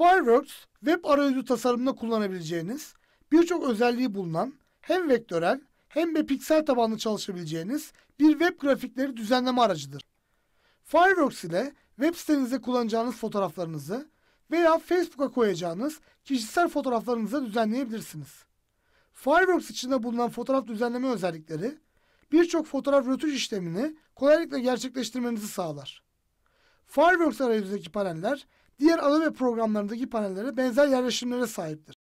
Fireworks web arayüzü tasarımında kullanabileceğiniz birçok özelliği bulunan hem vektörel hem de piksel tabanlı çalışabileceğiniz bir web grafikleri düzenleme aracıdır. Fireworks ile web sitenizde kullanacağınız fotoğraflarınızı veya Facebook'a koyacağınız kişisel fotoğraflarınızı düzenleyebilirsiniz. Fireworks içinde bulunan fotoğraf düzenleme özellikleri birçok fotoğraf rötuş işlemini kolaylıkla gerçekleştirmenizi sağlar. Fireworks arayüzündeki paneller diğer alı ve programlarındaki panellere benzer yerleşimlere sahiptir.